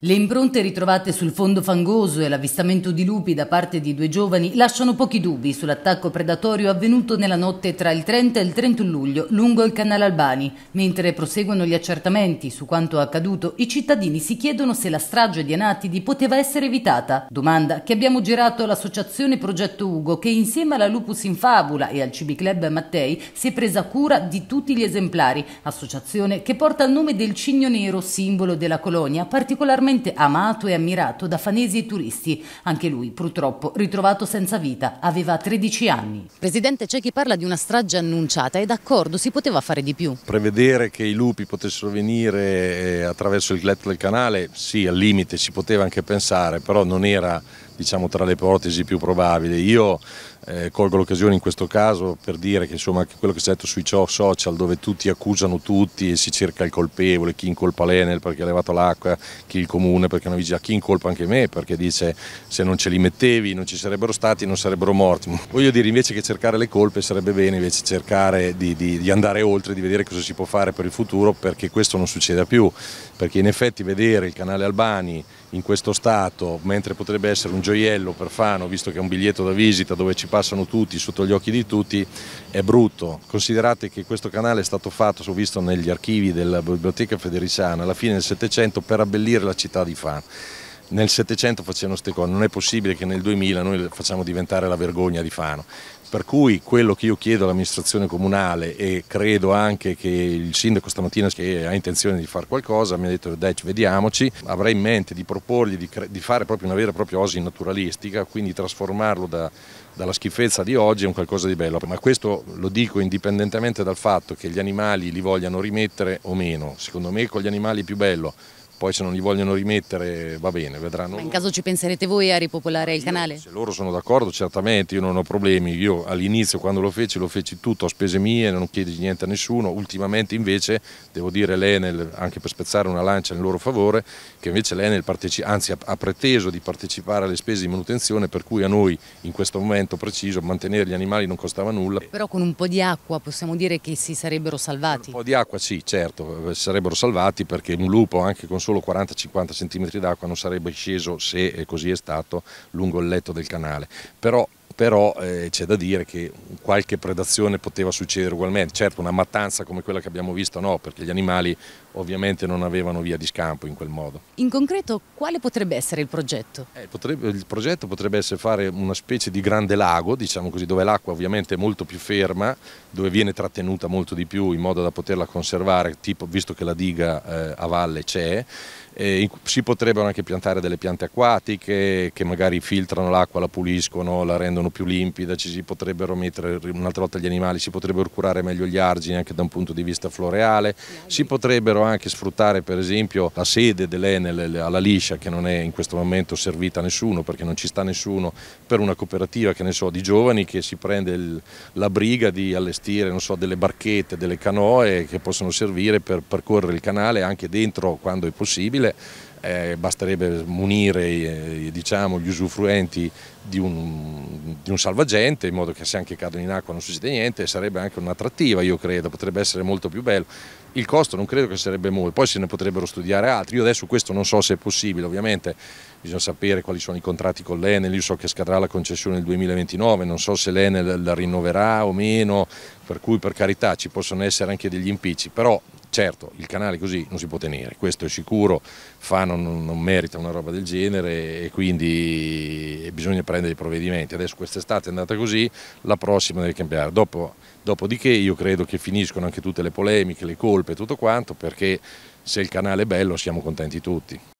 Le impronte ritrovate sul fondo fangoso e l'avvistamento di lupi da parte di due giovani lasciano pochi dubbi sull'attacco predatorio avvenuto nella notte tra il 30 e il 31 luglio lungo il canale Albani. Mentre proseguono gli accertamenti su quanto accaduto, i cittadini si chiedono se la strage di Anatidi poteva essere evitata. Domanda che abbiamo girato all'associazione Progetto Ugo che insieme alla Lupus in Fabula e al Cibi Club Mattei si è presa cura di tutti gli esemplari, associazione che porta il nome del cigno nero, simbolo della colonia, particolarmente particolarmente amato e ammirato da fanesi e turisti. Anche lui, purtroppo, ritrovato senza vita, aveva 13 anni. Presidente, c'è chi parla di una strage annunciata È d'accordo, si poteva fare di più. Prevedere che i lupi potessero venire eh, attraverso il gletto del canale, sì, al limite si poteva anche pensare, però non era diciamo, tra le ipotesi più probabili. Io eh, colgo l'occasione in questo caso per dire che insomma, quello che si è detto sui social dove tutti accusano tutti e si cerca il colpevole, chi incolpa l'Enel perché ha levato l'acqua, chi il comune perché non vigila, chi incolpa anche me perché dice se non ce li mettevi non ci sarebbero stati non sarebbero morti. Voglio dire invece che cercare le colpe sarebbe bene invece cercare di, di, di andare oltre, di vedere cosa si può fare per il futuro perché questo non succeda più, perché in effetti vedere il canale Albani in questo stato mentre potrebbe essere un gioiello per Fano visto che è un biglietto da visita dove ci parla passano tutti, sotto gli occhi di tutti, è brutto. Considerate che questo canale è stato fatto, ho visto negli archivi della Biblioteca Federiciana, alla fine del Settecento per abbellire la città di Fano nel Settecento facevano queste cose, non è possibile che nel 2000 noi facciamo diventare la vergogna di Fano. Per cui quello che io chiedo all'amministrazione comunale e credo anche che il sindaco stamattina che ha intenzione di fare qualcosa mi ha detto dai vediamoci, avrei in mente di proporgli di, di fare proprio una vera e propria osi naturalistica, quindi trasformarlo da, dalla schifezza di oggi in qualcosa di bello, ma questo lo dico indipendentemente dal fatto che gli animali li vogliano rimettere o meno, secondo me con gli animali è più bello poi se non li vogliono rimettere va bene, vedranno. Ma in caso ci penserete voi a ripopolare io, il canale? Se loro sono d'accordo, certamente, io non ho problemi, io all'inizio quando lo feci lo feci tutto a spese mie, non chiedi niente a nessuno, ultimamente invece, devo dire l'Enel, anche per spezzare una lancia nel loro favore, che invece l'Enel anzi, ha preteso di partecipare alle spese di manutenzione, per cui a noi in questo momento preciso mantenere gli animali non costava nulla. Però con un po' di acqua possiamo dire che si sarebbero salvati? Con un po' di acqua sì, certo, si eh, sarebbero salvati perché un lupo anche con solo 40-50 cm d'acqua non sarebbe sceso, se eh, così è stato, lungo il letto del canale. Però però eh, c'è da dire che qualche predazione poteva succedere ugualmente, certo una mattanza come quella che abbiamo visto no, perché gli animali ovviamente non avevano via di scampo in quel modo. In concreto quale potrebbe essere il progetto? Eh, potrebbe, il progetto potrebbe essere fare una specie di grande lago, diciamo così, dove l'acqua ovviamente è molto più ferma, dove viene trattenuta molto di più in modo da poterla conservare, tipo, visto che la diga eh, a valle c'è, eh, si potrebbero anche piantare delle piante acquatiche che magari filtrano l'acqua, la puliscono, la rendono sono più limpida, ci si potrebbero mettere un'altra volta gli animali, si potrebbero curare meglio gli argini anche da un punto di vista floreale, si potrebbero anche sfruttare per esempio la sede dell'Enel alla liscia che non è in questo momento servita a nessuno perché non ci sta nessuno per una cooperativa che ne so di giovani che si prende il, la briga di allestire non so, delle barchette, delle canoe che possono servire per percorrere il canale anche dentro quando è possibile eh, basterebbe munire eh, diciamo, gli usufruenti di un, di un, salvagente in modo che se anche cadono in acqua non succede niente sarebbe anche un'attrattiva io credo, potrebbe essere molto più bello il costo non credo che sarebbe molto, poi se ne potrebbero studiare altri, io adesso questo non so se è possibile ovviamente bisogna sapere quali sono i contratti con l'Enel, io so che scadrà la concessione nel 2029, non so se l'Enel la rinnoverà o meno, per cui per carità ci possono essere anche degli impicci, però Certo, il canale così non si può tenere, questo è sicuro, Fa non, non merita una roba del genere e quindi bisogna prendere i provvedimenti. Adesso quest'estate è andata così, la prossima deve cambiare. Dopo, dopodiché io credo che finiscono anche tutte le polemiche, le colpe e tutto quanto, perché se il canale è bello siamo contenti tutti.